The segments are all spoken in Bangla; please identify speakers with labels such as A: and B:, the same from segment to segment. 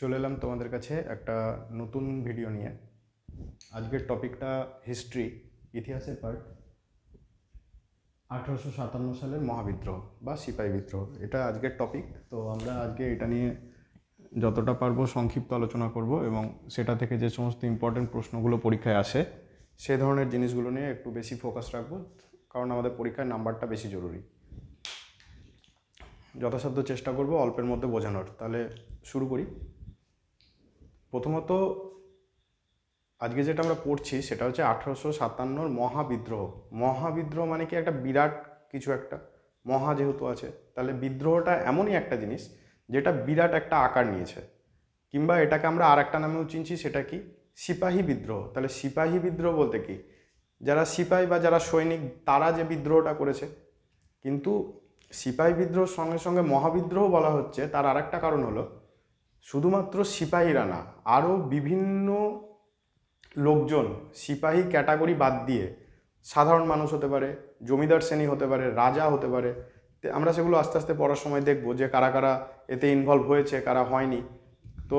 A: চলে এলাম তোমাদের কাছে একটা নতুন ভিডিও নিয়ে আজকের টপিকটা হিস্ট্রি ইতিহাসের পার্ট আঠারোশো সাতান্ন সালের মহাবিদ্রোহ বা সিপাহী বিদ্রোহ এটা আজকের টপিক তো আমরা আজকে এটা নিয়ে যতটা পারবো সংক্ষিপ্ত আলোচনা করব এবং সেটা থেকে যে সমস্ত ইম্পর্টেন্ট প্রশ্নগুলো পরীক্ষায় আসে সে ধরনের জিনিসগুলো নিয়ে একটু বেশি ফোকাস রাখবো কারণ আমাদের পরীক্ষায় নাম্বারটা বেশি জরুরি যথাসাধ্য চেষ্টা করব অল্পের মধ্যে বোঝানোর তাহলে শুরু করি প্রথমত আজকে যেটা আমরা পড়ছি সেটা হচ্ছে আঠারোশো সাতান্নর মহাবিদ্রোহ মহাবিদ্রোহ মানে কি একটা বিরাট কিছু একটা মহা যেহেতু আছে তাহলে বিদ্রোহটা এমনই একটা জিনিস যেটা বিরাট একটা আকার নিয়েছে কিংবা এটাকে আমরা আর একটা নামেও চিনছি সেটা কি সিপাহী বিদ্রোহ তাহলে সিপাহী বিদ্রোহ বলতে কি যারা সিপাহী বা যারা সৈনিক তারা যে বিদ্রোহটা করেছে কিন্তু সিপাহী বিদ্রোহ সঙ্গে সঙ্গে মহাবিদ্রোহ বলা হচ্ছে তার আর একটা কারণ হলো শুধুমাত্র সিপাহীরা না আরও বিভিন্ন লোকজন সিপাহী ক্যাটাগরি বাদ দিয়ে সাধারণ মানুষ হতে পারে জমিদার শ্রেণী হতে পারে রাজা হতে পারে আমরা সেগুলো আস্তে আস্তে পড়ার সময় দেখব যে কারা কারা এতে ইনভলভ হয়েছে কারা হয়নি তো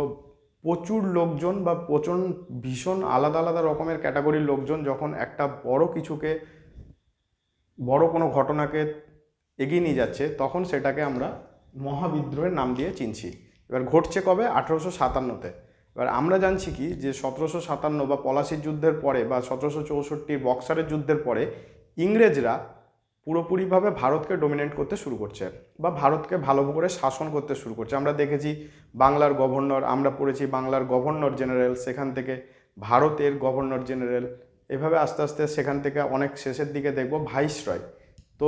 A: প্রচুর লোকজন বা প্রচুর ভীষণ আলাদা আলাদা রকমের ক্যাটাগরির লোকজন যখন একটা বড় কিছুকে বড় কোনো ঘটনাকে এগিয়ে নিয়ে যাচ্ছে তখন সেটাকে আমরা মহাবিদ্রোহের নাম দিয়ে চিনছি এবার ঘটছে কবে আঠেরোশো সাতান্নতে এবার আমরা জানছি কি যে সতেরোশো সাতান্ন বা পলাশির যুদ্ধের পরে বা সতেরোশো চৌষট্টি বক্সারের যুদ্ধের পরে ইংরেজরা পুরোপুরিভাবে ভারতকে ডোমিনেট করতে শুরু করছে বা ভারতকে ভালো করে শাসন করতে শুরু করছে আমরা দেখেছি বাংলার গভর্নর আমরা পড়েছি বাংলার গভর্নর জেনারেল সেখান থেকে ভারতের গভর্নর জেনারেল এভাবে আস্তে আস্তে সেখান থেকে অনেক শেষের দিকে দেখব ভাইসরয় তো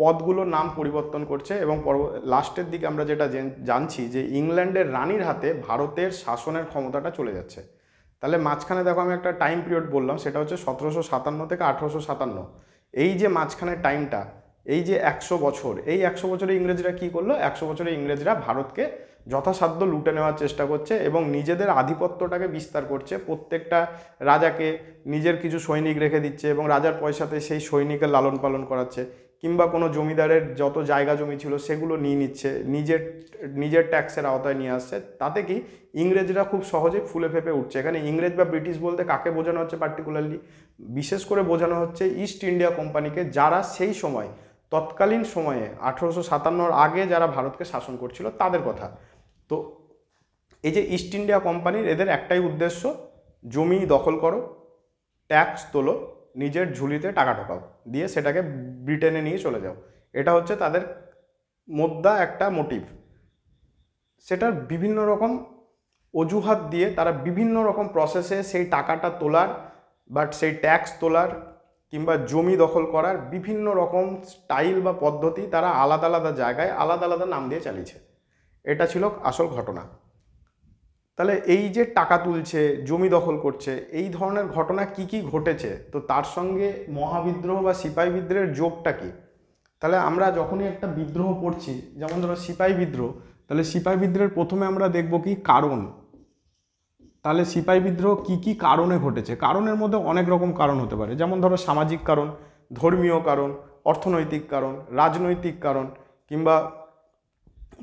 A: পদগুলোর নাম পরিবর্তন করছে এবং লাস্টের দিকে আমরা যেটা জানছি যে ইংল্যান্ডের রানীর হাতে ভারতের শাসনের ক্ষমতাটা চলে যাচ্ছে তাহলে মাঝখানে দেখো আমি একটা টাইম পিরিয়ড বললাম সেটা হচ্ছে সতেরোশো সাতান্ন থেকে আঠেরোশো সাতান্ন এই যে মাঝখানে টাইমটা এই যে একশো বছর এই একশো বছরে ইংরেজরা কি করলো একশো বছরে ইংরেজরা ভারতকে যথাসাধ্য লুটে নেওয়ার চেষ্টা করছে এবং নিজেদের আধিপত্যটাকে বিস্তার করছে প্রত্যেকটা রাজাকে নিজের কিছু সৈনিক রেখে দিচ্ছে এবং রাজার পয়সাতে সেই সৈনিকের লালন পালন করাচ্ছে কিংবা কোনো জমিদারের যত জায়গা জমি ছিল সেগুলো নিয়ে নিচ্ছে নিজের নিজের ট্যাক্সের আওতায় নিয়ে আসছে তাতে কি ইংরেজরা খুব সহজে ফুলে ফেপে উঠছে এখানে ইংরেজ বা ব্রিটিশ বলতে কাকে বোঝানো হচ্ছে পার্টিকুলারলি বিশেষ করে বোঝানো হচ্ছে ইস্ট ইন্ডিয়া কোম্পানিকে যারা সেই সময় তৎকালীন সময়ে আঠেরোশো সাতান্নর আগে যারা ভারতকে শাসন করছিল তাদের কথা তো এই যে ইস্ট ইন্ডিয়া কোম্পানির এদের একটাই উদ্দেশ্য জমি দখল করো ট্যাক্স তোলো নিজের ঝুলিতে টাকা ঢোকাও দিয়ে সেটাকে ব্রিটেনে নিয়ে চলে যাও এটা হচ্ছে তাদের মোদ্দা একটা মোটিভ সেটার বিভিন্ন রকম অজুহাত দিয়ে তারা বিভিন্ন রকম প্রসেসে সেই টাকাটা তোলার বাট সেই ট্যাক্স তোলার কিংবা জমি দখল করার বিভিন্ন রকম স্টাইল বা পদ্ধতি তারা আলাদা আলাদা জায়গায় আলাদা আলাদা নাম দিয়ে চালিয়েছে এটা ছিল আসল ঘটনা তাহলে এই যে টাকা তুলছে জমি দখল করছে এই ধরনের ঘটনা কি কি ঘটেছে তো তার সঙ্গে মহাবিদ্রোহ বা সিপাহী বিদ্রোহের যোগটা কি তাহলে আমরা যখনই একটা বিদ্রোহ পড়ছি যেমন ধরো সিপাহী বিদ্রোহ তাহলে সিপাহী বিদ্রোহের প্রথমে আমরা দেখব কি কারণ তাহলে সিপাহী বিদ্রোহ কি কি কারণে ঘটেছে কারণের মধ্যে অনেক রকম কারণ হতে পারে যেমন ধরো সামাজিক কারণ ধর্মীয় কারণ অর্থনৈতিক কারণ রাজনৈতিক কারণ কিংবা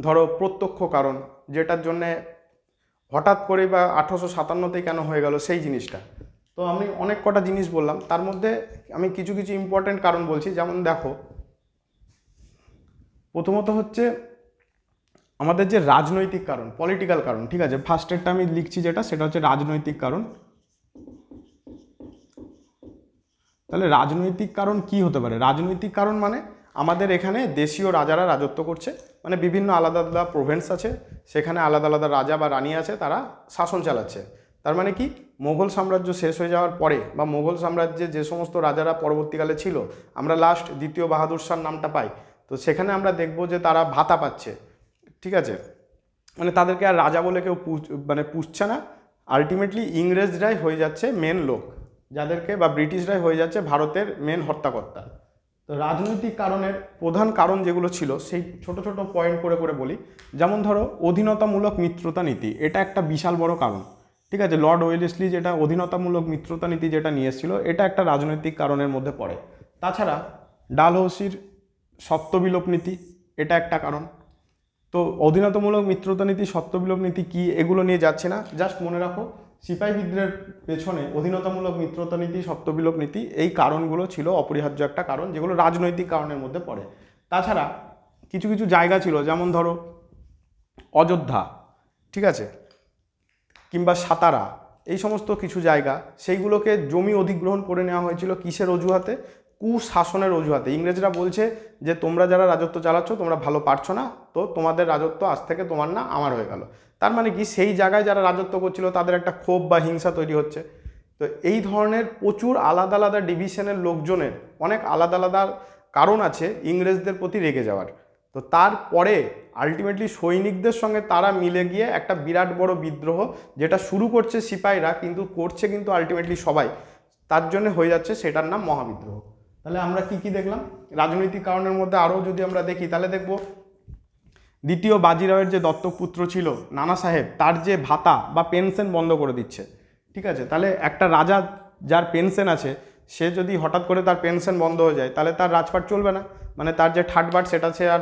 A: ধরো প্রত্যক্ষ কারণ যেটার জন্যে হঠাৎ করে বা আঠারোশো সাতান্নতেই কেন হয়ে গেল সেই জিনিসটা তো আমি অনেক কটা জিনিস বললাম তার মধ্যে আমি কিছু কিছু ইম্পর্ট্যান্ট কারণ বলছি যেমন দেখো প্রথমত হচ্ছে আমাদের যে রাজনৈতিক কারণ পলিটিক্যাল কারণ ঠিক আছে ফার্স্টেরটা আমি লিখছি যেটা সেটা হচ্ছে রাজনৈতিক কারণ তাহলে রাজনৈতিক কারণ কি হতে পারে রাজনৈতিক কারণ মানে আমাদের এখানে দেশীয় রাজারা রাজত্ব করছে মানে বিভিন্ন আলাদা আলাদা প্রোভেন্স আছে সেখানে আলাদা আলাদা রাজা বা রানী আছে তারা শাসন চালাচ্ছে তার মানে কি মোগল সাম্রাজ্য শেষ হয়ে যাওয়ার পরে বা মোগল সাম্রাজ্যে যে সমস্ত রাজারা পরবর্তীকালে ছিল আমরা লাস্ট দ্বিতীয় বাহাদুর শাহ নামটা পাই তো সেখানে আমরা দেখব যে তারা ভাতা পাচ্ছে ঠিক আছে মানে তাদেরকে আর রাজা বলে কেউ মানে পুষছে না আলটিমেটলি ইংরেজরাই হয়ে যাচ্ছে মেন লোক যাদেরকে বা ব্রিটিশরাই হয়ে যাচ্ছে ভারতের মেন হত্যাকর্তা তো রাজনৈতিক কারণের প্রধান কারণ যেগুলো ছিল সেই ছোট ছোট পয়েন্ট করে করে বলি যেমন ধরো অধীনতামূলক মিত্রতা নীতি এটা একটা বিশাল বড় কারণ ঠিক আছে লর্ড ওয়েলেসলি যেটা অধীনতামূলক মিত্রতা নীতি যেটা নিয়ে এসেছিলো এটা একটা রাজনৈতিক কারণের মধ্যে পড়ে তাছাড়া ডালহৌসির সত্যবিলোপ নীতি এটা একটা কারণ তো অধীনতামূলক মিত্রতা নীতি সত্যবিলোপ নীতি কী এগুলো নিয়ে যাচ্ছে না জাস্ট মনে রাখো সিপাহী বিদ্রোহের পেছনে অধীনতামূলক মিত্রতা নীতি সপ্তবিলোপ নীতি এই কারণগুলো ছিল অপরিহার্য একটা কারণ যেগুলো রাজনৈতিক কারণের মধ্যে পড়ে তাছাড়া কিছু কিছু জায়গা ছিল যেমন ধরো অযোধ্যা ঠিক আছে কিংবা সাতারা এই সমস্ত কিছু জায়গা সেইগুলোকে জমি অধিগ্রহণ করে নেওয়া হয়েছিল কিসের অজুহাতে কুশাসনের অজুহাতে ইংরেজরা বলছে যে তোমরা যারা রাজত্ব চালাচ্ছ তোমরা ভালো পারছো না তো তোমাদের রাজত্ব আজ থেকে তোমার না আমার হয়ে গেল তার মানে কি সেই জায়গায় যারা রাজত্ব করছিল তাদের একটা ক্ষোভ বা হিংসা তৈরি হচ্ছে তো এই ধরনের প্রচুর আলাদা আলাদা ডিভিশনের লোকজনের অনেক আলাদা আলাদা কারণ আছে ইংরেজদের প্রতি রেগে যাওয়ার তো তারপরে আলটিমেটলি সৈনিকদের সঙ্গে তারা মিলে গিয়ে একটা বিরাট বড় বিদ্রোহ যেটা শুরু করছে সিপাহীরা কিন্তু করছে কিন্তু আলটিমেটলি সবাই তার জন্য হয়ে যাচ্ছে সেটার নাম মহাবিদ্রোহ তাহলে আমরা কি কি দেখলাম রাজনৈতিক কারণের মধ্যে আরও যদি আমরা দেখি তাহলে দেখব দ্বিতীয় বাজিরাওয়ের যে দত্তক পুত্র ছিল নানা সাহেব তার যে ভাতা বা পেনশন বন্ধ করে দিচ্ছে ঠিক আছে তাহলে একটা রাজা যার পেনশন আছে সে যদি হঠাৎ করে তার পেনশন বন্ধ হয়ে যায় তাহলে তার রাজপাট চলবে না মানে তার যে থার্ড বার সেটা সে আর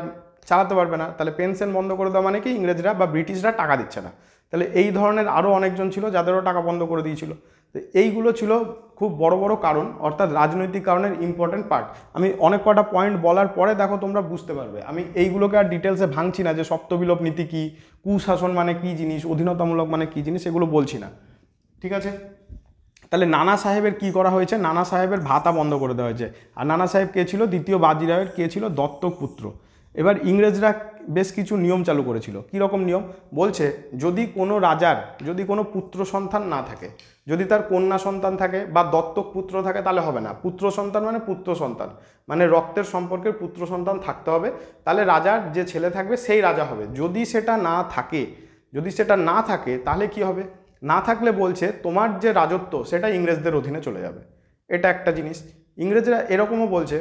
A: চালাতে পারবে না তাহলে পেনশন বন্ধ করে দেওয়া মানে কি ইংরেজরা বা ব্রিটিশরা টাকা দিচ্ছে না তাহলে এই ধরনের আরও অনেকজন ছিল যাদেরও টাকা বন্ধ করে দিয়েছিল তো এইগুলো ছিল খুব বড় বড় কারণ অর্থাৎ রাজনৈতিক কারণের ইম্পর্টেন্ট পার্ট আমি অনেক কটা পয়েন্ট বলার পরে দেখো তোমরা বুঝতে পারবে আমি এইগুলোকে আর ডিটেলসে ভাঙছি না যে সপ্তবিলোপ নীতি কী কুশাসন মানে কী জিনিস অধীনতামূলক মানে কী জিনিস এগুলো বলছি না ঠিক আছে তাহলে নানা সাহেবের কি করা হয়েছে নানা সাহেবের ভাতা বন্ধ করে দেওয়া হয়েছে আর নানা সাহেব কে ছিল দ্বিতীয় বাজিরাওয়ের কে ছিল দত্তক পুত্র এবার ইংরেজরা বেশ কিছু নিয়ম চালু করেছিল কীরকম নিয়ম বলছে যদি কোনো রাজার যদি কোনো পুত্র সন্তান না থাকে যদি তার কন্যা সন্তান থাকে বা দত্তক পুত্র থাকে তাহলে হবে না পুত্র সন্তান মানে পুত্র সন্তান মানে রক্তের সম্পর্কের পুত্র সন্তান থাকতে হবে তাহলে রাজার যে ছেলে থাকবে সেই রাজা হবে যদি সেটা না থাকে যদি সেটা না থাকে তাহলে কি হবে না থাকলে বলছে তোমার যে রাজত্ব সেটা ইংরেজদের অধীনে চলে যাবে এটা একটা জিনিস ইংরেজরা এরকমও বলছে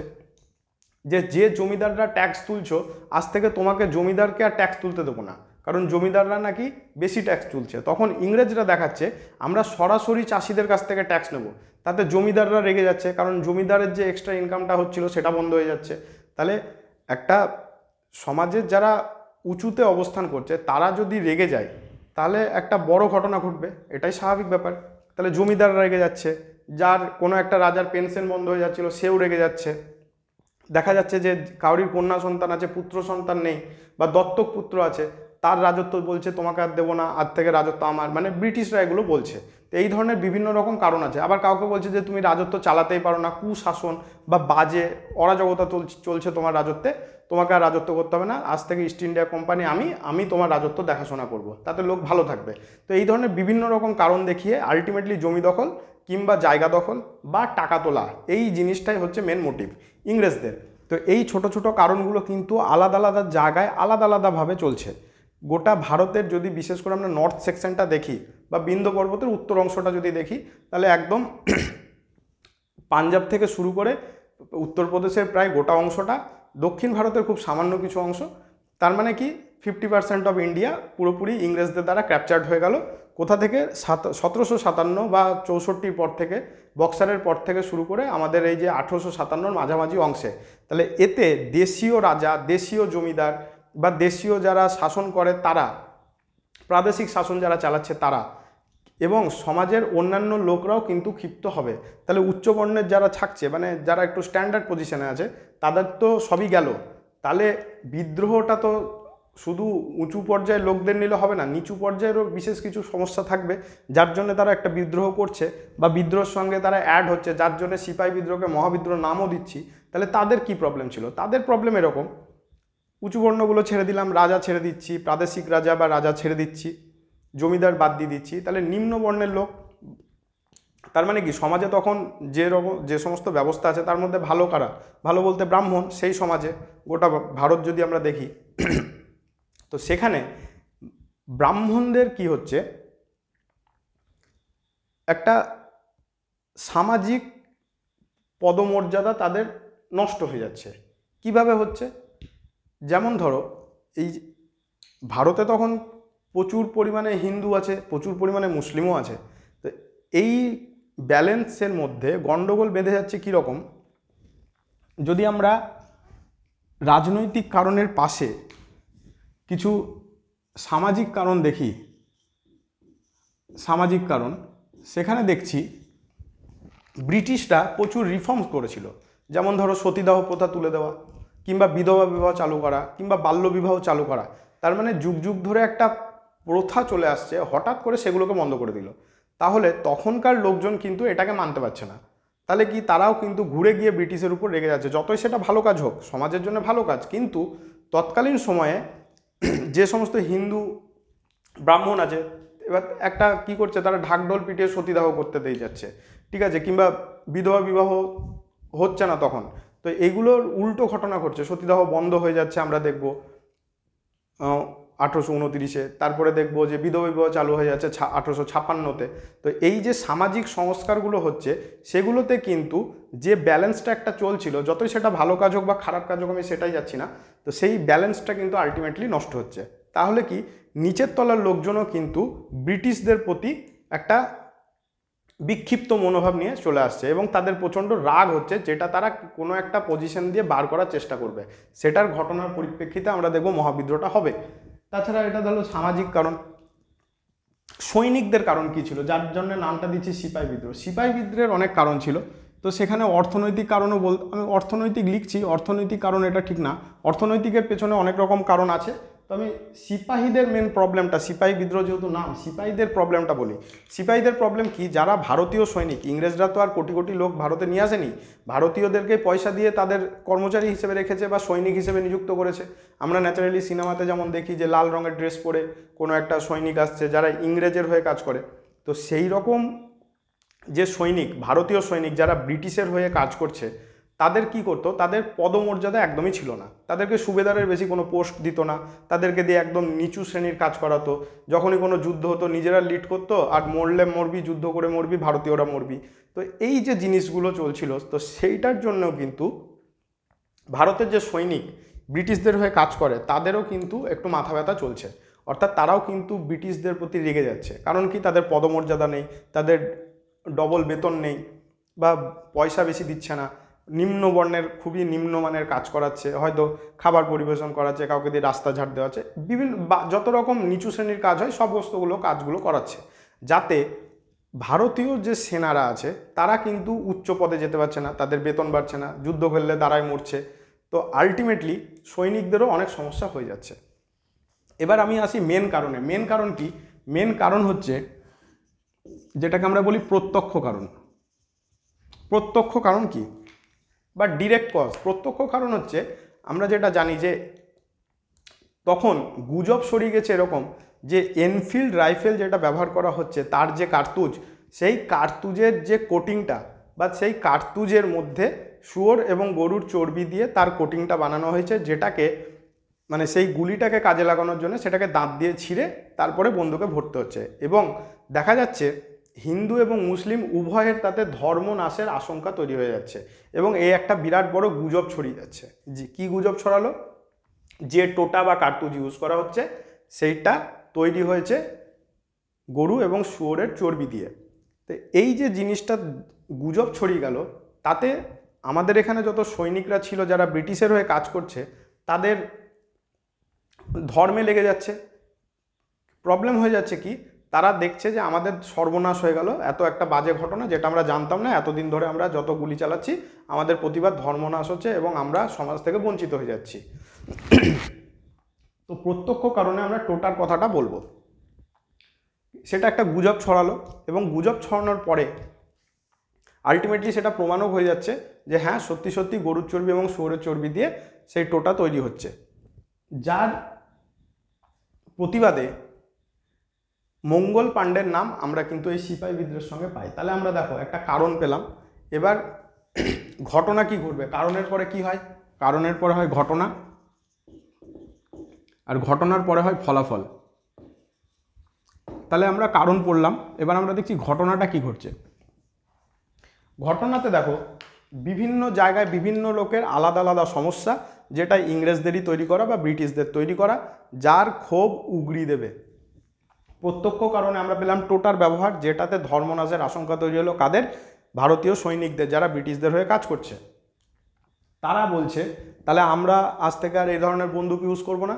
A: যে যে জমিদাররা ট্যাক্স তুলছ আজ থেকে তোমাকে জমিদারকে আর ট্যাক্স তুলতে দেবো না কারণ জমিদাররা নাকি বেশি ট্যাক্স তুলছে তখন ইংরেজরা দেখাচ্ছে আমরা সরাসরি চাষিদের কাছ থেকে ট্যাক্স নেব তাতে জমিদাররা রেগে যাচ্ছে কারণ জমিদারের যে এক্সট্রা ইনকামটা হচ্ছিল সেটা বন্ধ হয়ে যাচ্ছে তাহলে একটা সমাজের যারা উঁচুতে অবস্থান করছে তারা যদি রেগে যায় তাহলে একটা বড় ঘটনা ঘটবে এটাই স্বাভাবিক ব্যাপার তাহলে জমিদাররা রেগে যাচ্ছে যার কোনো একটা রাজার পেনশন বন্ধ হয়ে যাচ্ছিল সেও রেগে যাচ্ছে দেখা যাচ্ছে যে কাউরির কন্যা সন্তান আছে পুত্র সন্তান নেই বা দত্তক পুত্র আছে তার রাজত্ব বলছে তোমাকে আর দেবো না আর থেকে রাজত্ব আমার মানে ব্রিটিশরা এগুলো বলছে তো এই ধরনের বিভিন্ন রকম কারণ আছে আবার কাউকে বলছে যে তুমি রাজত্ব চালাতেই পারো না কুশাসন বা বাজে অরাজকতা চলছে তোমার রাজত্বে তোমাকে আর রাজত্ব করতে হবে না আজ থেকে ইস্ট ইন্ডিয়া কোম্পানি আমি আমি তোমার রাজত্ব দেখাশোনা করব। তাতে লোক ভালো থাকবে তো এই ধরনের বিভিন্ন রকম কারণ দেখিয়ে আলটিমেটলি জমি দখল কিংবা জায়গা দখল বা টাকা তোলা এই জিনিসটাই হচ্ছে মেন মোটিভ ইংরেজদের তো এই ছোট ছোট কারণগুলো কিন্তু আলাদা আলাদা জায়গায় আলাদা আলাদাভাবে চলছে গোটা ভারতের যদি বিশেষ করে আমরা নর্থ সেকশনটা দেখি বা বিন্দ পর্বতের উত্তর অংশটা যদি দেখি তাহলে একদম পাঞ্জাব থেকে শুরু করে উত্তরপ্রদেশের প্রায় গোটা অংশটা দক্ষিণ ভারতের খুব সামান্য কিছু অংশ তার মানে কি ফিফটি পার্সেন্ট অফ ইন্ডিয়া পুরোপুরি ইংরেজদের দ্বারা ক্যাপচার্ড হয়ে গেল কোথা থেকে সাত সতেরোশো সাতান্ন বা চৌষট্টির পর থেকে বক্সারের পর থেকে শুরু করে আমাদের এই যে আঠেরোশো সাতান্নর মাঝামাঝি অংশে তাহলে এতে দেশীয় রাজা দেশীয় জমিদার বা দেশীয় যারা শাসন করে তারা প্রাদেশিক শাসন যারা চালাচ্ছে তারা এবং সমাজের অন্যান্য লোকরাও কিন্তু ক্ষিপ্ত হবে তাহলে উচ্চবর্ণের যারা থাকছে মানে যারা একটু স্ট্যান্ডার্ড পজিশনে আছে তাদের তো সবই গেল তাহলে বিদ্রোহটা তো শুধু উঁচু পর্যায়ে লোকদের নিলে হবে না নিচু পর্যায়েরও বিশেষ কিছু সমস্যা থাকবে যার জন্য তারা একটা বিদ্রোহ করছে বা বিদ্রোহের সঙ্গে তারা অ্যাড হচ্ছে যার জন্য সিপাহী বিদ্রোহকে মহাবিদ্রোহ নামও দিচ্ছি তাহলে তাদের কি প্রবলেম ছিল তাদের প্রবলেম এরকম উঁচু বর্ণগুলো ছেড়ে দিলাম রাজা ছেড়ে দিচ্ছি প্রাদেশিক রাজা বা রাজা ছেড়ে দিচ্ছি জমিদার বাদ দিয়ে দিচ্ছি তাহলে নিম্ন বর্ণের লোক তার মানে কি সমাজে তখন যে রকম যে সমস্ত ব্যবস্থা আছে তার মধ্যে ভালো কারা ভালো বলতে ব্রাহ্মণ সেই সমাজে গোটা ভারত যদি আমরা দেখি তো সেখানে ব্রাহ্মণদের কি হচ্ছে একটা সামাজিক পদমর্যাদা তাদের নষ্ট হয়ে যাচ্ছে কিভাবে হচ্ছে যেমন ধরো এই ভারতে তখন প্রচুর পরিমাণে হিন্দু আছে প্রচুর পরিমাণে মুসলিমও আছে তো এই ব্যালেন্সের মধ্যে গণ্ডগোল বেঁধে যাচ্ছে কীরকম যদি আমরা রাজনৈতিক কারণের পাশে কিছু সামাজিক কারণ দেখি সামাজিক কারণ সেখানে দেখছি ব্রিটিশরা প্রচুর রিফর্মস করেছিল যেমন ধরো সতীদাহ প্রথা তুলে দেওয়া কিংবা বিধবা বিবাহ চালু করা কিংবা বাল্যবিবাহ চালু করা তার মানে যুগ যুগ ধরে একটা প্রথা চলে আসছে হঠাৎ করে সেগুলোকে বন্ধ করে দিল তাহলে তখনকার লোকজন কিন্তু এটাকে মানতে পারছে না তাহলে কি তারাও কিন্তু ঘুরে গিয়ে ব্রিটিশের উপর রেগে যাচ্ছে যতই সেটা ভালো কাজ হোক সমাজের জন্য ভালো কাজ কিন্তু তৎকালীন সময়ে যে সমস্ত হিন্দু ব্রাহ্মণ আছে এবার একটা কি করছে তারা ঢাকঢোল পিটিয়ে সতীদাহ করতে দিয়ে যাচ্ছে ঠিক আছে কিংবা বিধবা বিবাহ হচ্ছে না তখন তো এগুলোর উল্টো ঘটনা ঘটছে সতীদাহ বন্ধ হয়ে যাচ্ছে আমরা দেখব আঠেরোশো উনতিরিশে তারপরে দেখব যে বিধবা বিবাহ চালু হয়ে যাচ্ছে আঠেরোশো ছাপান্নতে তো এই যে সামাজিক সংস্কারগুলো হচ্ছে সেগুলোতে কিন্তু যে ব্যালেন্সটা একটা চলছিল যতই সেটা ভালো কাজ হোক বা খারাপ কাজ হোক আমি সেটাই যাচ্ছি না তো সেই ব্যালেন্সটা কিন্তু আলটিমেটলি নষ্ট হচ্ছে তাহলে কি নিচের তলার লোকজনও কিন্তু ব্রিটিশদের প্রতি একটা বিক্ষিপ্ত মনোভাব নিয়ে চলে আসছে এবং তাদের প্রচণ্ড রাগ হচ্ছে যেটা তারা কোনো একটা পজিশন দিয়ে বার করার চেষ্টা করবে সেটার ঘটনার পরিপ্রেক্ষিতে আমরা দেখব মহাবিদ্রোহটা হবে তাছাড়া এটা ধরো সামাজিক কারণ সৈনিকদের কারণ কি ছিল যার জন্য নামটা দিচ্ছি সিপাহি বিদ্রোহ সিপাহী বিদ্রোহের অনেক কারণ ছিল তো সেখানে অর্থনৈতিক কারণও বল আমি অর্থনৈতিক লিখছি অর্থনৈতিক কারণ এটা ঠিক না অর্থনৈতিকের পেছনে অনেক রকম কারণ আছে তো আমি সিপাহীদের মেন প্রবলেমটা সিপাহী বিদ্রোহ যেহেতু নাম সিপাহীদের প্রবলেমটা বলি সিপাহীদের প্রবলেম কি যারা ভারতীয় সৈনিক ইংরেজরা তো আর কোটি কোটি লোক ভারতে নিয়ে আসেনি ভারতীয়দেরকে পয়সা দিয়ে তাদের কর্মচারী হিসেবে রেখেছে বা সৈনিক হিসেবে নিযুক্ত করেছে আমরা ন্যাচারালি সিনেমাতে যেমন দেখি যে লাল রঙের ড্রেস পরে কোনো একটা সৈনিক আসছে যারা ইংরেজের হয়ে কাজ করে তো সেই রকম যে সৈনিক ভারতীয় সৈনিক যারা ব্রিটিশের হয়ে কাজ করছে তাদের কি করতো তাদের পদমর্যাদা একদমই ছিল না তাদেরকে সুবেদারের বেশি কোনো পোস্ট দিত না তাদেরকে দিয়ে একদম নিচু শ্রেণীর কাজ করাতো যখনই কোনো যুদ্ধ হতো নিজেরা লিড করতো আর মরলে মরবি যুদ্ধ করে মরবি ভারতীয়রা মরবি তো এই যে জিনিসগুলো চলছিল তো সেইটার জন্যও কিন্তু ভারতের যে সৈনিক ব্রিটিশদের হয়ে কাজ করে তাদেরও কিন্তু একটু মাথা ব্যথা চলছে অর্থাৎ তারাও কিন্তু ব্রিটিশদের প্রতি রেগে যাচ্ছে কারণ কি তাদের পদমর্যাদা নেই তাদের ডবল বেতন নেই বা পয়সা বেশি দিচ্ছে না নিম্ন বর্ণের খুবই নিম্নমানের কাজ করাচ্ছে হয়তো খাবার পরিবেশন করাচ্ছে কাউকে দিয়ে রাস্তা ঝাড় দেওয়াচ্ছে বিভিন্ন যত রকম নিচু শ্রেণীর কাজ হয় সমস্তগুলো কাজগুলো করাচ্ছে যাতে ভারতীয় যে সেনারা আছে তারা কিন্তু উচ্চ পদে যেতে পারছে না তাদের বেতন বাড়ছে না যুদ্ধ করলে তারাই মরছে তো আলটিমেটলি সৈনিকদেরও অনেক সমস্যা হয়ে যাচ্ছে এবার আমি আসি মেন কারণে মেন কারণ কি মেন কারণ হচ্ছে যেটাকে আমরা বলি প্রত্যক্ষ কারণ প্রত্যক্ষ কারণ কি বা ডিরেক্ট কজ প্রত্যক্ষ কারণ হচ্ছে আমরা যেটা জানি যে তখন গুজব সরিয়ে গেছে এরকম যে এনফিল্ড রাইফেল যেটা ব্যবহার করা হচ্ছে তার যে কার্তুজ সেই কার্তুজের যে কোটিংটা বা সেই কার্তুজের মধ্যে শুয়োর এবং গরুর চর্বি দিয়ে তার কোটিংটা বানানো হয়েছে যেটাকে মানে সেই গুলিটাকে কাজে লাগানোর জন্য সেটাকে দাঁত দিয়ে ছিঁড়ে তারপরে বন্ধুকে ভরতে হচ্ছে এবং দেখা যাচ্ছে হিন্দু এবং মুসলিম উভয়ের তাতে ধর্ম নাশের আশঙ্কা তৈরি হয়ে যাচ্ছে এবং এই একটা বিরাট বড় গুজব ছড়িয়ে যাচ্ছে জি কী গুজব ছড়ালো যে টোটা বা কার্তুজ ইউজ করা হচ্ছে সেইটা তৈরি হয়েছে গরু এবং শুয়োরের চর্বি দিয়ে তো এই যে জিনিসটা গুজব ছড়িয়ে গেল তাতে আমাদের এখানে যত সৈনিকরা ছিল যারা ব্রিটিশের হয়ে কাজ করছে তাদের ধর্মে লেগে যাচ্ছে প্রবলেম হয়ে যাচ্ছে কি তারা দেখছে যে আমাদের সর্বনাশ হয়ে গেল এত একটা বাজে ঘটনা যেটা আমরা জানতাম না এতদিন ধরে আমরা যত গুলি চালাচ্ছি আমাদের প্রতিবাদ ধর্মনাশ হচ্ছে এবং আমরা সমাজ থেকে বঞ্চিত হয়ে যাচ্ছি তো প্রত্যক্ষ কারণে আমরা টোটার কথাটা বলবো সেটা একটা গুজব ছড়ালো এবং গুজব ছড়ানোর পরে আলটিমেটলি সেটা প্রমাণও হয়ে যাচ্ছে যে হ্যাঁ সত্যি সত্যি গরুর চর্বি এবং শুয়োরের চর্বি দিয়ে সেই টোটা তৈরি হচ্ছে যার প্রতিবাদে মঙ্গল পাণ্ডের নাম আমরা কিন্তু এই সিপাহী বিদ্রোহের সঙ্গে পাই তাহলে আমরা দেখো একটা কারণ পেলাম এবার ঘটনা কি ঘটবে কারণের পরে কি হয় কারণের পরে হয় ঘটনা আর ঘটনার পরে হয় ফলাফল তাহলে আমরা কারণ পড়লাম এবার আমরা দেখছি ঘটনাটা কি ঘটছে ঘটনাতে দেখো বিভিন্ন জায়গায় বিভিন্ন লোকের আলাদা আলাদা সমস্যা যেটা ইংরেজদেরই তৈরি করা বা ব্রিটিশদের তৈরি করা যার ক্ষোভ উগড়ি দেবে প্রত্যক্ষ কারণে আমরা পেলাম টোটার ব্যবহার যেটাতে ধর্মনাশের আশঙ্কা তৈরি হলো কাদের ভারতীয় সৈনিকদের যারা ব্রিটিশদের হয়ে কাজ করছে তারা বলছে তাহলে আমরা আজ থেকে আর এই ধরনের বন্দুক ইউজ করব না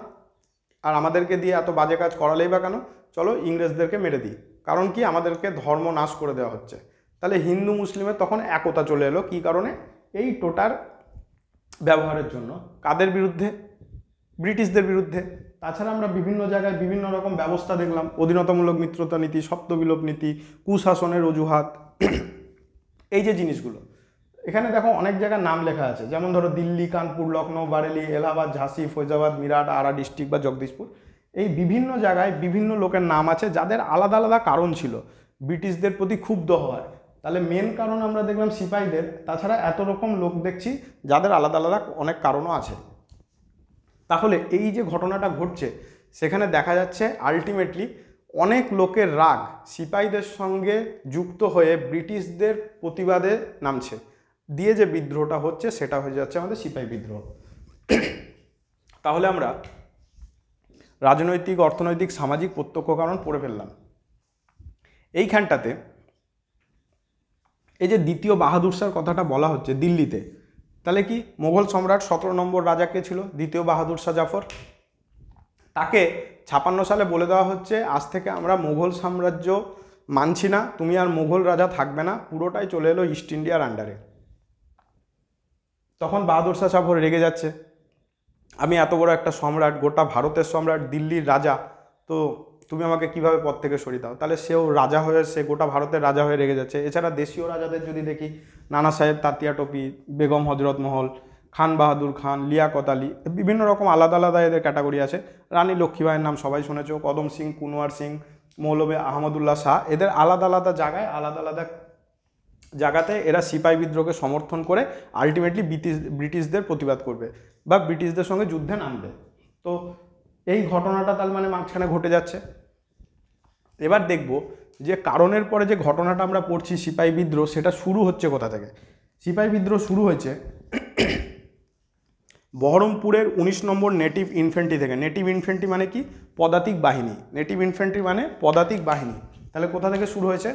A: আর আমাদেরকে দিয়ে এত বাজে কাজ করালেই বা কেন চলো ইংরেজদেরকে মেরে দিই কারণ কি আমাদেরকে ধর্ম নাশ করে দেওয়া হচ্ছে তাহলে হিন্দু মুসলিমের তখন একতা চলে এলো কি কারণে এই টোটার ব্যবহারের জন্য কাদের বিরুদ্ধে ব্রিটিশদের বিরুদ্ধে তাছাড়া আমরা বিভিন্ন জায়গায় বিভিন্ন রকম ব্যবস্থা দেখলাম অধীনতামূলক মিত্রতা নীতি সপ্তবিলোপ নীতি কুশাসনের অজুহাত এই যে জিনিসগুলো এখানে দেখো অনেক জায়গায় নাম লেখা আছে যেমন ধরো দিল্লি কানপুর লখনৌ বারেলি এলাহাবাদ ঝাঁসি ফৈজাবাদ মিরাট আরা ডিস্ট্রিক্ট বা জগদীশপুর এই বিভিন্ন জায়গায় বিভিন্ন লোকের নাম আছে যাদের আলাদা আলাদা কারণ ছিল ব্রিটিশদের প্রতি ক্ষুব্ধ হওয়ার তাহলে মেন কারণ আমরা দেখলাম সিপাহীদের তাছাড়া এত রকম লোক দেখছি যাদের আলাদা আলাদা অনেক কারণও আছে তাহলে এই যে ঘটনাটা ঘটছে সেখানে দেখা যাচ্ছে আলটিমেটলি অনেক লোকের রাগ সিপাহীদের সঙ্গে যুক্ত হয়ে ব্রিটিশদের প্রতিবাদে নামছে দিয়ে যে বিদ্রোহটা হচ্ছে সেটা হয়ে যাচ্ছে আমাদের সিপাহী বিদ্রোহ তাহলে আমরা রাজনৈতিক অর্থনৈতিক সামাজিক প্রত্যক্ষ কারণ পড়ে ফেললাম এইখানটাতে এই যে দ্বিতীয় বাহাদুর শাহর কথাটা বলা হচ্ছে দিল্লিতে তাহলে কি মোগল সম্রাট সতেরো নম্বর রাজা কে ছিল দ্বিতীয় বাহাদুর শাহ জাফর তাকে ছাপান্ন সালে বলে দেওয়া হচ্ছে আজ থেকে আমরা মোঘল সাম্রাজ্য মানছি না তুমি আর মোঘল রাজা থাকবে না পুরোটাই চলে এলো ইস্ট ইন্ডিয়ার আন্ডারে তখন বাহাদুর শাহ জাফর রেগে যাচ্ছে আমি এত বড় একটা সম্রাট গোটা ভারতের সম্রাট দিল্লির রাজা তো তুমি আমাকে কিভাবে পদ থেকে সরিয়ে দাও তাহলে সেও রাজা হয়ে সে গোটা ভারতের রাজা হয়ে রেগে যাচ্ছে এছাড়া দেশীয় রাজাদের যদি দেখি নানা সাহেব তাতিয়া টপি বেগম হজরত মহল খান বাহাদুর খান লিয়া কতালি বিভিন্ন রকম আলাদা আলাদা এদের ক্যাটাগরি আছে রানী লক্ষ্মীবাইয়ের নাম সবাই শুনেছ কদম সিং কুনওয়ার সিং মৌলবে আহমদুল্লাহ শাহ এদের আলাদা আলাদা জায়গায় আলাদা আলাদা জায়গাতে এরা সিপাহী বিদ্রোহকে সমর্থন করে আলটিমেটলি ব্রিটিশ ব্রিটিশদের প্রতিবাদ করবে বা ব্রিটিশদের সঙ্গে যুদ্ধে নামবে তো এই ঘটনাটা তার মানে মাঝখানে ঘটে যাচ্ছে এবার দেখব যে কারণের পরে যে ঘটনাটা আমরা পড়ছি সিপাহি বিদ্রোহ সেটা শুরু হচ্ছে কোথা থেকে সিপাহি বিদ্রোহ শুরু হয়েছে বহরমপুরের ১৯ নম্বর নেটিভ ইনফেন্ট্রি থেকে নেটিভ ইনফেন্ট্রি মানে কি পদাতিক বাহিনী নেটিভ ইনফেন্ট্রি মানে পদাতিক বাহিনী তাহলে কোথা থেকে শুরু হয়েছে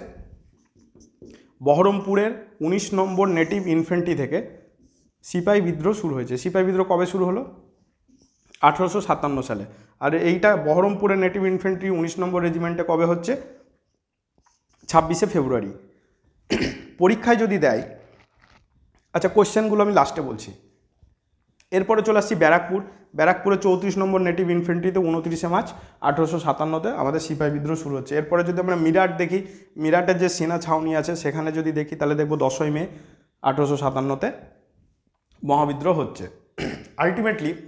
A: বহরমপুরের ১৯ নম্বর নেটিভ ইনফেন্ট্রি থেকে সিপাহি বিদ্রোহ শুরু হয়েছে সিপাহি বিদ্রোহ কবে শুরু হলো আঠেরোশো সাতান্ন সালে আর এইটা বহরমপুরে নেটিভ ইনফেন্ট্রি উনিশ নম্বর রেজিমেন্টে কবে হচ্ছে ছাব্বিশে ফেব্রুয়ারি পরীক্ষায় যদি দেয় আচ্ছা কোশ্চেনগুলো আমি লাস্টে বলছি এরপরে চলে আসছি ব্যারাকপুর ব্যারাকপুরে চৌত্রিশ নম্বর নেটিভ ইনফেন্ট্রিতে উনত্রিশে মার্চ আঠেরোশো সাতান্নতে আমাদের সিপাহী বিদ্রোহ শুরু হচ্ছে এরপরে যদি আমরা মিরাট দেখি মিরাটের যে সেনা ছাউনি আছে সেখানে যদি দেখি তাহলে দেখব দশই মে আঠেরোশো সাতান্নতে মহাবিদ্রোহ হচ্ছে আলটিমেটলি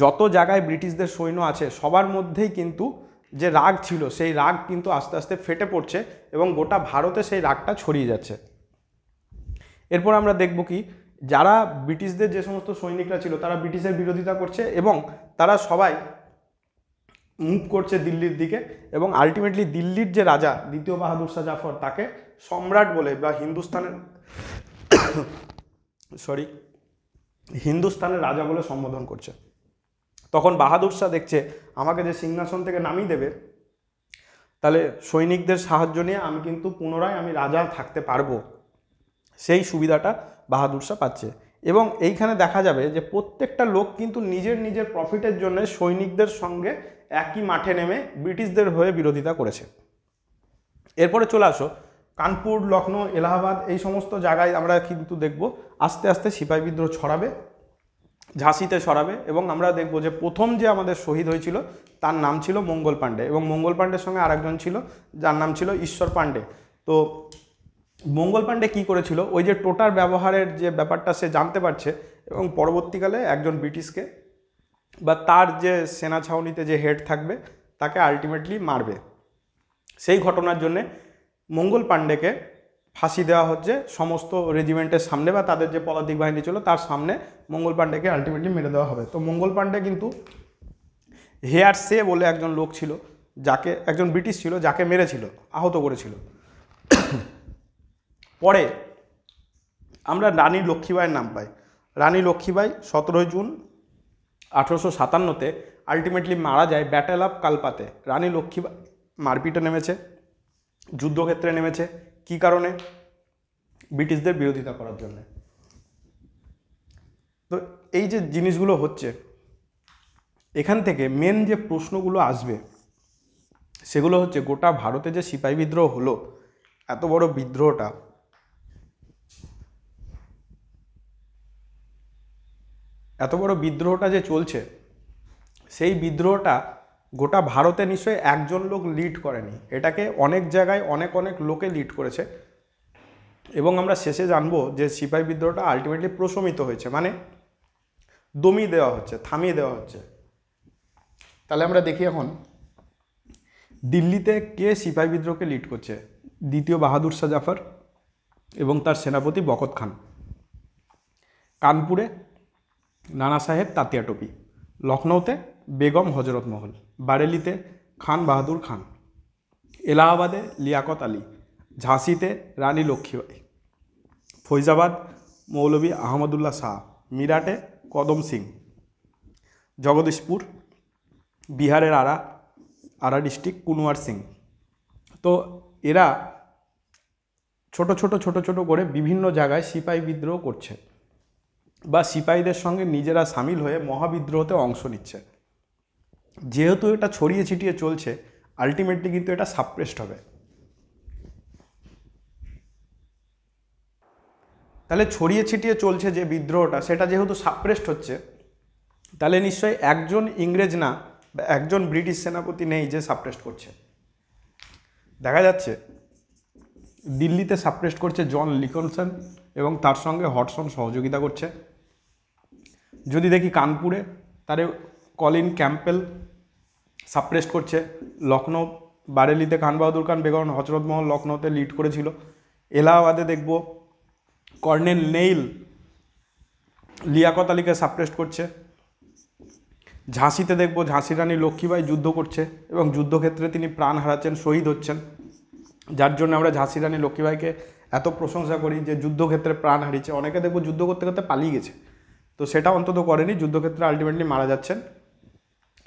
A: যত জায়গায় ব্রিটিশদের সৈন্য আছে সবার মধ্যেই কিন্তু যে রাগ ছিল সেই রাগ কিন্তু আস্তে আস্তে ফেটে পড়ছে এবং গোটা ভারতে সেই রাগটা ছড়িয়ে যাচ্ছে এরপর আমরা দেখব কি যারা ব্রিটিশদের যে সমস্ত সৈনিকরা ছিল তারা ব্রিটিশের বিরোধিতা করছে এবং তারা সবাই মুভ করছে দিল্লির দিকে এবং আলটিমেটলি দিল্লির যে রাজা দ্বিতীয় বাহাদুর শাহ জাফর তাকে সম্রাট বলে বা হিন্দুস্তানের সরি হিন্দুস্তানের রাজা বলে সম্বোধন করছে তখন বাহাদুর শাহ দেখছে আমাকে যে সিংহাসন থেকে নামিয়ে দেবে তাহলে সৈনিকদের সাহায্য নিয়ে আমি কিন্তু পুনরায় আমি রাজা থাকতে পারবো সেই সুবিধাটা বাহাদুর শাহ পাচ্ছে এবং এইখানে দেখা যাবে যে প্রত্যেকটা লোক কিন্তু নিজের নিজের প্রফিটের জন্য সৈনিকদের সঙ্গে একই মাঠে নেমে ব্রিটিশদের হয়ে বিরোধিতা করেছে এরপরে চলে আসো কানপুর লখনৌ এলাহাবাদ এই সমস্ত জায়গায় আমরা কিন্তু দেখব আস্তে আস্তে সিপাহী বিদ্রোহ ছড়াবে ঝাঁসিতে সরাবে এবং আমরা দেখব যে প্রথম যে আমাদের শহীদ হয়েছিল তার নাম ছিল মঙ্গল পাণ্ডে এবং মঙ্গল পাণ্ডের সঙ্গে আরেকজন ছিল যার নাম ছিল ঈশ্বর পাণ্ডে তো মঙ্গল পাণ্ডে কী করেছিল ওই যে টোটার ব্যবহারের যে ব্যাপারটা সে জানতে পারছে এবং পরবর্তীকালে একজন ব্রিটিশকে বা তার যে সেনা ছাউনিতে যে হেড থাকবে তাকে আলটিমেটলি মারবে সেই ঘটনার জন্যে মঙ্গল পাণ্ডেকে ফাঁসি দেওয়া হচ্ছে সমস্ত রেজিমেন্টের সামনে বা তাদের যে পদাতিক বাহিনী ছিল তার সামনে মঙ্গল পাণ্ডেকে আলটিমেটলি মেরে দেওয়া হবে তো মঙ্গল পাণ্ডে কিন্তু হেয়ার সে বলে একজন লোক ছিল যাকে একজন ব্রিটিশ ছিল যাকে মেরেছিল আহত করেছিল পরে আমরা রানী লক্ষ্মীবাইয়ের নাম পাই রানী লক্ষ্মীবাই সতেরোই জুন আঠেরোশো সাতান্নতে আলটিমেটলি মারা যায় ব্যাটেল অফ কালপাতে রানী লক্ষ্মীবাই মারপিটে নেমেছে যুদ্ধক্ষেত্রে নেমেছে কি কারণে ব্রিটিশদের বিরোধিতা করার জন্য তো এই যে জিনিসগুলো হচ্ছে এখান থেকে মেন যে প্রশ্নগুলো আসবে সেগুলো হচ্ছে গোটা ভারতে যে সিপাহী বিদ্রোহ হলো এত বড় বিদ্রোহটা এত বড় বিদ্রোহটা যে চলছে সেই বিদ্রোহটা গোটা ভারতে নিশ্চয়ই একজন লোক লিড করেনি এটাকে অনেক জায়গায় অনেক অনেক লোকে লিড করেছে এবং আমরা শেষে জানবো যে সিপাহী বিদ্রোহটা আলটিমেটলি প্রশমিত হয়েছে মানে দমিয়ে দেওয়া হচ্ছে থামিয়ে দেওয়া হচ্ছে তাহলে আমরা দেখি এখন দিল্লিতে কে সিপাহি বিদ্রোহকে লিড করছে দ্বিতীয় বাহাদুর শাহ জাফর এবং তার সেনাপতি বকত খান কানপুরে নানা সাহেব তাতিয়া টুপি লখনৌতে বেগম হজরত মহল বারেলিতে খান বাহাদুর খান এলাহাবাদে লিয়াকত আলী ঝাঁসিতে রানী লক্ষ্মীবাই ফৈজাবাদ মৌলভী আহমদুল্লাহ শাহ মিরাটে কদম সিং জগদীশপুর বিহারের আরা আরা ডিস্ট্রিক্ট কুনওয়ার সিং তো এরা ছোট ছোট ছোট ছোট করে বিভিন্ন জায়গায় সিপাহি বিদ্রোহ করছে বা সিপাহীদের সঙ্গে নিজেরা সামিল হয়ে মহাবিদ্রোহতে অংশ নিচ্ছে যেহেতু এটা ছড়িয়ে ছিটিয়ে চলছে আলটিমেটলি কিন্তু এটা সাপ্রেসড হবে তাহলে ছড়িয়ে ছিটিয়ে চলছে যে বিদ্রোহটা সেটা যেহেতু সাপ্রেসড হচ্ছে তাহলে নিশ্চয়ই একজন ইংরেজ না বা একজন ব্রিটিশ সেনাপতি নেই যে সাপ্রেসড করছে দেখা যাচ্ছে দিল্লিতে সাপ্রেসড করছে জন লিকনসন এবং তার সঙ্গে হটসন সহযোগিতা করছে যদি দেখি কানপুরে তারে কলিন ক্যাম্পেল সাপ্রেস করছে লখনৌ বারেলিতে খানবাহাদুর খান বেগম হজরতমহল লখনৌতে লিড করেছিল এলাহাবাদে দেখব কর্নেল নেইল লিয়াকত আলীকে সাপ্রেস্ট করছে ঝাঁসিতে দেখব ঝাঁসি রানী লক্ষ্মীবাই যুদ্ধ করছে এবং যুদ্ধক্ষেত্রে তিনি প্রাণ হারাচ্ছেন শহীদ হচ্ছেন যার জন্য আমরা ঝাঁসি রানী লক্ষ্মীবাইকে এত প্রশংসা করি যে যুদ্ধক্ষেত্রে প্রাণ হারিয়েছে অনেকে দেখব যুদ্ধ করতে করতে পালিয়ে গেছে তো সেটা অন্তত করেনি যুদ্ধক্ষেত্রে আলটিমেটলি মারা যাচ্ছেন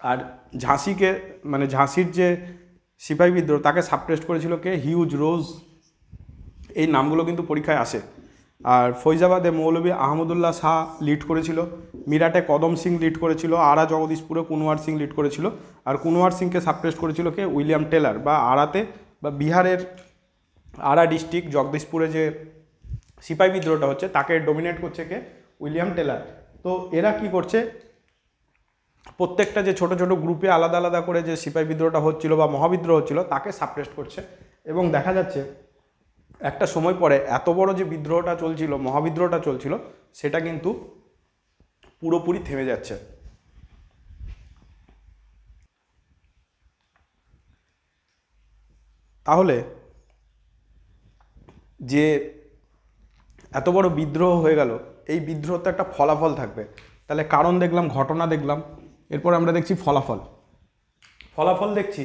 A: আর ঝাঁসিকে মানে ঝাঁসির যে সিপাহী বিদ্রোহ তাকে সাপ্রেস্ট করেছিল কে হিউজ রোজ এই নামগুলো কিন্তু পরীক্ষায় আসে আর ফৈজাবাদে মৌলভী আহমদুল্লাহ শাহ লিড করেছিল মিরাটে কদম সিং লিড করেছিল আরা জগদীশপুরে কুনওয়ার সিং লিড করেছিল আর কুনওয়ার সিংকে সাপ্রেস্ট করেছিল কে উইলিয়াম টেলার বা আরাতে বা বিহারের আরা ডিস্ট্রিক্ট জগদীশপুরে যে সিপাহী বিদ্রোহটা হচ্ছে তাকে ডোমিনেট করছে কে উইলিয়াম টেলার তো এরা কি করছে প্রত্যেকটা যে ছোট ছোট গ্রুপে আলাদা আলাদা করে যে সিপাহী বিদ্রোহটা হচ্ছিল বা মহাবিদ্রোহ হচ্ছিল তাকে সাপ্রেস্ট করছে এবং দেখা যাচ্ছে একটা সময় পরে এত বড় যে বিদ্রোহটা চলছিল মহাবিদ্রোহটা চলছিল সেটা কিন্তু পুরোপুরি থেমে যাচ্ছে তাহলে যে এত বড় বিদ্রোহ হয়ে গেল এই বিদ্রোহ তো একটা ফলাফল থাকবে তাহলে কারণ দেখলাম ঘটনা দেখলাম এরপর আমরা দেখছি ফলাফল ফলাফল দেখছি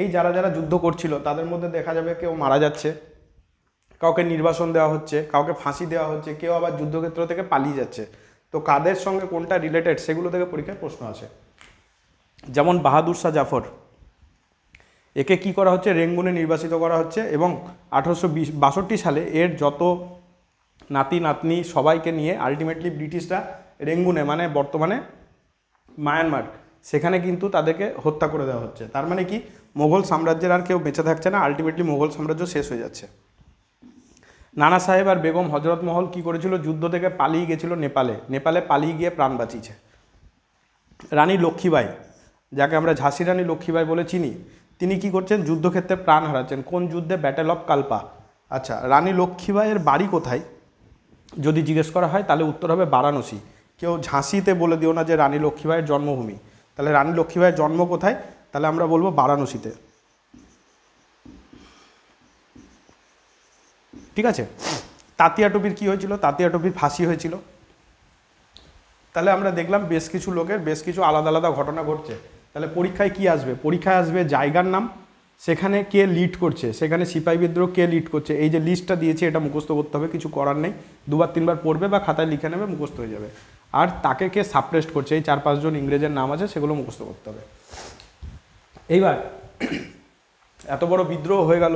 A: এই যারা যারা যুদ্ধ করছিল তাদের মধ্যে দেখা যাবে কেউ মারা যাচ্ছে কাউকে নির্বাসন দেওয়া হচ্ছে কাউকে ফাঁসি দেওয়া হচ্ছে কেউ আবার যুদ্ধক্ষেত্র থেকে পালিয়ে যাচ্ছে তো কাদের সঙ্গে কোনটা রিলেটেড সেগুলো থেকে পরীক্ষায় প্রশ্ন আছে যেমন বাহাদুর শাহ জাফর একে কি করা হচ্ছে রেঙ্গুনে নির্বাসিত করা হচ্ছে এবং আঠারোশো বাষট্টি সালে এর যত নাতি নাতনি সবাইকে নিয়ে আলটিমেটলি ব্রিটিশরা রেঙ্গুনে মানে বর্তমানে মায়ানমার সেখানে কিন্তু তাদেরকে হত্যা করে দেওয়া হচ্ছে তার মানে কি মোগল সাম্রাজ্যের আর কেউ বেঁচে থাকছে না আলটিমেটলি মোগল সাম্রাজ্য শেষ হয়ে যাচ্ছে নানা সাহেব আর বেগম হজরত মহল কি করেছিল যুদ্ধ থেকে পালিয়ে গেছিল নেপালে নেপালে পালিয়ে গিয়ে প্রাণ বাঁচিয়েছে রানী লক্ষ্মীবাই যাকে আমরা ঝাঁসি রানী লক্ষ্মীবাই বলে চিনি তিনি কি করছেন যুদ্ধক্ষেত্রে প্রাণ হারাচ্ছেন কোন যুদ্ধে ব্যাটেল অফ কালপা আচ্ছা রানী লক্ষ্মীবাইয়ের বাড়ি কোথায় যদি জিজ্ঞেস করা হয় তাহলে উত্তর হবে বারাণসী কেউ ঝাঁসিতে বলে দিও না যে রানী লক্ষ্মীবাইয়ের জন্মভূমি তাহলে রানী লক্ষ্মীবাইয়ের জন্ম কোথায় তাহলে আমরা বলবো বারাণসীতে ঠিক আছে তাতিয়া টুপির কী হয়েছিল তাতিয়া টুপির ফাঁসি হয়েছিল তাহলে আমরা দেখলাম বেশ কিছু লোকের বেশ কিছু আলাদা আলাদা ঘটনা ঘটছে তাহলে পরীক্ষায় কি আসবে পরীক্ষায় আসবে জায়গার নাম সেখানে কে লিড করছে সেখানে সিপাহী বিদ্রোহ কে লিড করছে এই যে লিস্টটা দিয়েছে এটা মুখস্থ করতে হবে কিছু করার নেই দুবার তিনবার পড়বে বা খাতায় লিখে নেবে মুখস্থ হয়ে যাবে আর তাকে কে সাপ্রেস্ট করছে এই চার পাঁচজন ইংরেজের নাম আছে সেগুলো মুখস্থ করতে হবে এইবার এত বড় বিদ্রোহ হয়ে গেল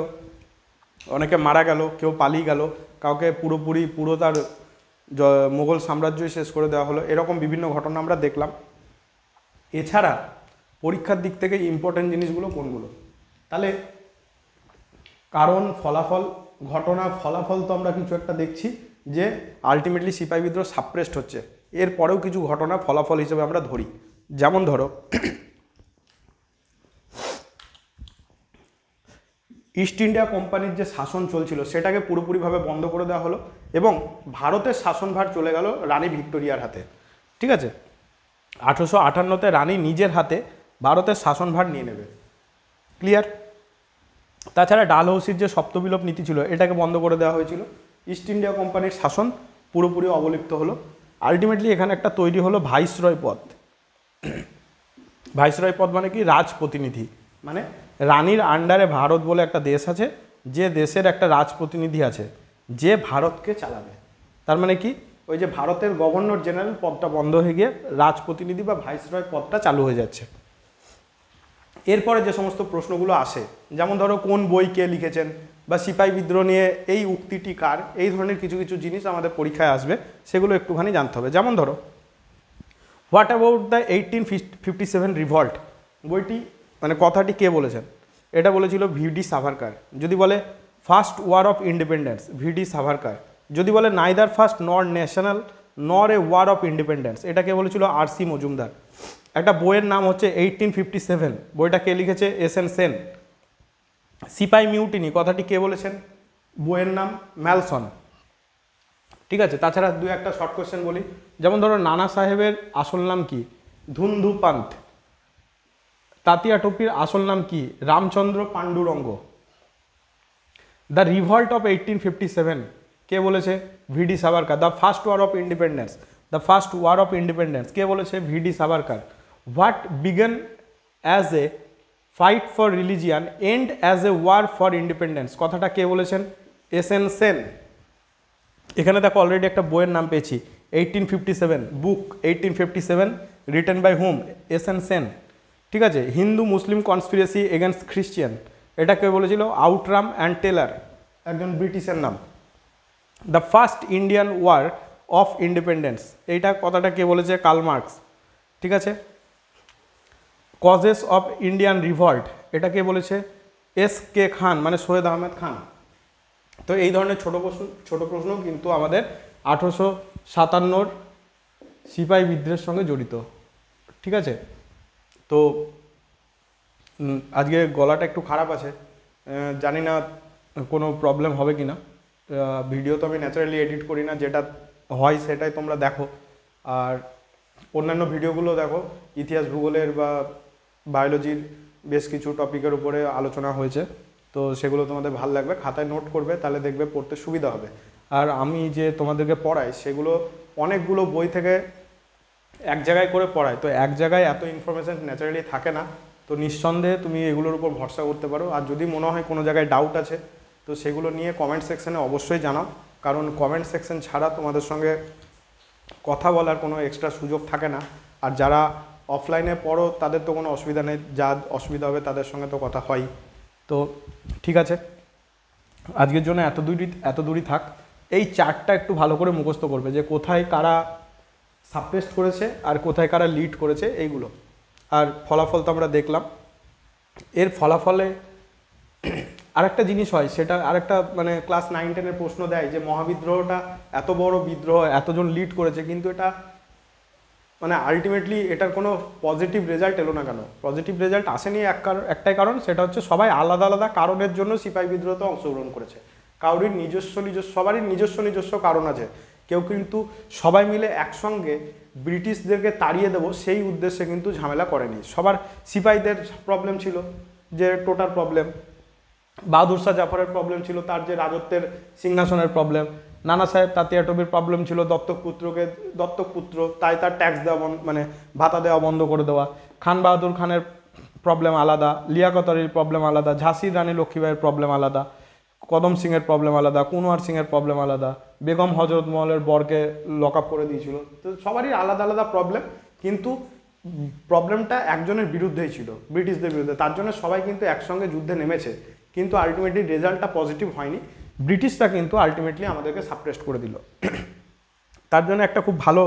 A: অনেকে মারা গেল কেউ পালিয়ে গেল কাউকে পুরোপুরি পুরো তার মোগল সাম্রাজ্যই শেষ করে দেওয়া হলো এরকম বিভিন্ন ঘটনা আমরা দেখলাম এছাড়া পরীক্ষার দিক থেকে ইম্পর্টেন্ট জিনিসগুলো কোনগুলো তাহলে কারণ ফলাফল ঘটনা ফলাফল তো আমরা কিছু একটা দেখছি যে আলটিমেটলি সিপাহী বিদ্রোহ সাপ্রেসড হচ্ছে এরপরেও কিছু ঘটনা ফলাফল হিসেবে আমরা ধরি যেমন ধরো ইস্ট ইন্ডিয়া কোম্পানির যে শাসন চলছিল সেটাকে পুরোপুরিভাবে বন্ধ করে দেওয়া হলো এবং ভারতের শাসনভার চলে গেল রানী ভিক্টোরিয়ার হাতে ঠিক আছে আঠেরোশো আটান্নতে রানী নিজের হাতে ভারতের শাসনভার নিয়ে নেবে ক্লিয়ার তাছাড়া ডালহৌসির যে সপ্তবিলোপ নীতি ছিল এটাকে বন্ধ করে দেওয়া হয়েছিল ইস্ট ইন্ডিয়া কোম্পানির শাসন পুরোপুরি অবলিপ্ত হলো আলটিমেটলি এখানে একটা তৈরি হলো ভাইসরয় পদ ভাইসরয় পদ মানে কি রাজ প্রতিনিধি মানে রানীর আন্ডারে ভারত বলে একটা দেশ আছে যে দেশের একটা রাজ প্রতিনিধি আছে যে ভারতকে চালাবে তার মানে কি ওই যে ভারতের গভর্নর জেনারেল পদটা বন্ধ হয়ে গিয়ে রাজ প্রতিনিধি বা ভাইসরয় পদটা চালু হয়ে যাচ্ছে এরপরে যে সমস্ত প্রশ্নগুলো আসে যেমন ধরো কোন বই কে লিখেছেন বা সিপাহী বিদ্রোহ নিয়ে এই উক্তিটি কার এই ধরনের কিছু কিছু জিনিস আমাদের পরীক্ষায় আসবে সেগুলো একটুখানি জানতে হবে যেমন ধরো what about the eighteen fifty seven revolt বইটি মানে কথাটি কে বলেছেন এটা বলেছিল ভিডি সাভারকার যদি বলে first war of independence V D Savarkar যদি বলে নাইদার ফার্স্ট নর ন্যাশনাল নর এ ওয়ার অফ ইন্ডিপেন্ডেন্স এটাকে বলেছিল আর সি মজুমদার একটা বইয়ের নাম হচ্ছে এইটিন ফিফটি সেভেন বইটা কে লিখেছে S N Sen sepoy mutiny কথাটি কে বলেছেন বইয়ের নাম ম্যালসন ঠিক আছে তাছাড়া দু একটা শর্ট কোয়েশ্চেন বলি যেমন ধরো নানা সাহেবের আসল নাম কি ধুন্ধু পান্থ তাতিয়া টুপির আসল নাম কি Ramchandra Pandurang the revolt of eighteen fifty seven কে বলেছে V D Savarkar the first war of independence the first war of independence কে বলেছে V D Savarkar what began as a fight for religion end as a war for independence কথাটা কে বলেছেন এস এন সেন এখানে দেখো অলরেডি একটা বইয়ের নাম পেয়েছি eighteen fifty seven book eighteen fifty seven written by whom S N Sen ঠিক আছে Hindu Muslim conspiracy against Christian এটা কে বলেছিল আউটরাম অ্যান্ড টেলার একজন ব্রিটিশের নাম the first Indian war of independence এইটা কথাটা কে বলেছে কার্ল মার্কস ঠিক আছে কজেস অফ ইন্ডিয়ান রিভল্ট এটা কে বলেছে এস কে খান মানে সৈয়দ আহমেদ খান তো এই ধরনের ছোটো প্রশ্ন ছোটো প্রশ্ন কিন্তু আমাদের আঠেরোশো সাতান্নর সিপাহি বিদ্রোহের সঙ্গে জড়িত ঠিক আছে তো আজকে গলাটা একটু খারাপ আছে জানি না কোনো প্রবলেম হবে কি না ভিডিও তো আমি ন্যাচারালি এডিট করি না যেটা হয় সেটাই তোমরা দেখো আর অন্যান্য ভিডিওগুলো দেখো ইতিহাস ভূগোলের বা বায়োলজির বেশ কিছু টপিকের উপরে আলোচনা হয়েছে তো সেগুলো তোমাদের ভাল লাগবে খাতায় নোট করবে তাহলে দেখবে পড়তে সুবিধা হবে আর আমি যে তোমাদেরকে পড়াই সেগুলো অনেকগুলো বই থেকে এক জায়গায় করে পড়াই তো এক জায়গায় এত ইনফরমেশান ন্যাচারালি থাকে না তো নিঃসন্দেহে তুমি এগুলোর উপর ভরসা করতে পারো আর যদি মনে হয় কোনো জায়গায় ডাউট আছে তো সেগুলো নিয়ে কমেন্ট সেকশানে অবশ্যই জানাও কারণ কমেন্ট সেকশন ছাড়া তোমাদের সঙ্গে কথা বলার কোনো এক্সট্রা সুযোগ থাকে না আর যারা অফলাইনে পড়ো তাদের তো কোনো অসুবিধা নেই যা অসুবিধা হবে তাদের সঙ্গে তো কথা হয় তো ঠিক আছে আজকের জন্য এত দূরই এত দূরই থাক এই চারটা একটু ভালো করে মুখস্থ করবে যে কোথায় কারা সাবপেস্ট করেছে আর কোথায় কারা লিড করেছে এইগুলো আর ফলাফল তো আমরা দেখলাম এর ফলাফলে আরেকটা জিনিস হয় সেটা আরেকটা মানে ক্লাস নাইন টেনের প্রশ্ন দেয় যে মহাবিদ্রোহটা এত বড় বিদ্রোহ এতজন লিড করেছে কিন্তু এটা মানে আলটিমেটলি এটার কোনো পজিটিভ রেজাল্ট এলো না কেন পজিটিভ রেজাল্ট আসেনি এক একটাই কারণ সেটা হচ্ছে সবাই আলাদা আলাদা কারণের জন্য সিপাহী বিদ্রোহতে অংশগ্রহণ করেছে কাউরির নিজস্ব নিজস্ব সবারই নিজস্ব নিজস্ব কারণ আছে কেউ কিন্তু সবাই মিলে একসঙ্গে ব্রিটিশদেরকে তাড়িয়ে দেবো সেই উদ্দেশ্যে কিন্তু ঝামেলা করেনি সবার সিপাহীদের প্রবলেম ছিল যে টোটার প্রবলেম বাহাদুর শাহ জাফরের প্রবলেম ছিল তার যে রাজত্বের সিংহাসনের প্রবলেম নানা সাহেব তাতিয়া টবির প্রবলেম ছিল দত্তক পুত্রকে দত্তক পুত্র তাই তার ট্যাক্স দেওয়া মানে ভাতা দেওয়া বন্ধ করে দেওয়া খান বাহাদুর খানের প্রবলেম আলাদা লিয়াকতারির প্রবলেম আলাদা ঝাঁসির রানী লক্ষ্মীবাইয়ের প্রবলেম আলাদা কদম সিংয়ের প্রবলেম আলাদা কুনওয়ার সিংয়ের প্রবলেম আলাদা বেগম হজরত মহলের বরকে লক আপ করে দিয়েছিল তো সবারই আলাদা আলাদা প্রবলেম কিন্তু প্রবলেমটা একজনের বিরুদ্ধেই ছিল ব্রিটিশদের বিরুদ্ধে তার জন্য সবাই কিন্তু একসঙ্গে যুদ্ধে নেমেছে কিন্তু আলটিমেটলি রেজাল্টটা পজিটিভ হয়নি ব্রিটিশরা কিন্তু আলটিমেটলি আমাদেরকে সাপ্রেস্ট করে দিল তার জন্য একটা খুব ভালো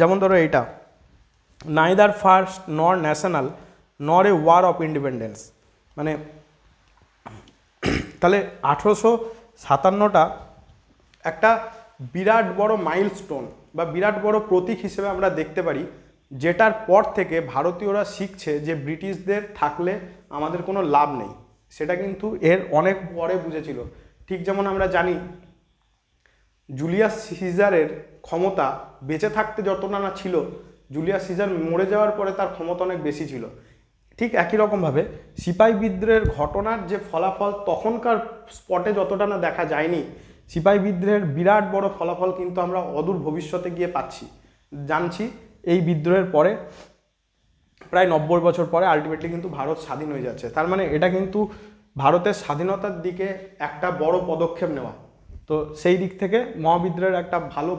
A: যেমন ধরো এটা নাইদার ফার্স্ট নর ন্যাশনাল নর এ ওয়ার অফ ইন্ডিপেন্ডেন্স মানে তাহলে আঠেরোশো সাতান্নটা একটা বিরাট বড় মাইলস্টোন বা বিরাট বড় প্রতীক হিসেবে আমরা দেখতে পারি যেটার পর থেকে ভারতীয়রা শিখছে যে ব্রিটিশদের থাকলে আমাদের কোনো লাভ নেই সেটা কিন্তু এর অনেক পরে বুঝেছিল ঠিক যেমন আমরা জানি জুলিয়াস সিজারের ক্ষমতা বেঁচে থাকতে যতটা না ছিল জুলিয়াস সিজার মরে যাওয়ার পরে তার ক্ষমতা অনেক বেশি ছিল ঠিক একই রকমভাবে সিপাহী বিদ্রোহের ঘটনার যে ফলাফল তখনকার স্পটে যতটা না দেখা যায়নি সিপাহী বিদ্রোহের বিরাট বড় ফলাফল কিন্তু আমরা অদূর ভবিষ্যতে গিয়ে পাচ্ছি জানছি এই বিদ্রোহের পরে প্রায় নব্বই বছর পরে আলটিমেটলি কিন্তু ভারত স্বাধীন হয়ে যাচ্ছে তার মানে এটা কিন্তু ভারতের স্বাধীনতার দিকে একটা বড় পদক্ষেপ নেওয়া তো সেই দিক থেকে মহাবিদ্রোহের একটা ভালো